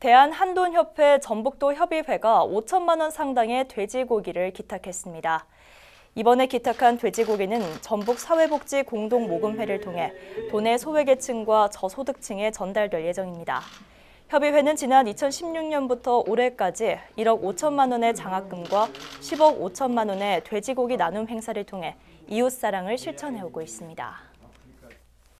대한한돈협회 전북도 협의회가 5천만 원 상당의 돼지고기를 기탁했습니다. 이번에 기탁한 돼지고기는 전북 사회복지 공동모금회를 통해 도내 소외계층과 저소득층에 전달될 예정입니다. 협의회는 지난 2016년부터 올해까지 1억 5천만 원의 장학금과 10억 5천만 원의 돼지고기 나눔 행사를 통해 이웃사랑을 실천해오고 있습니다.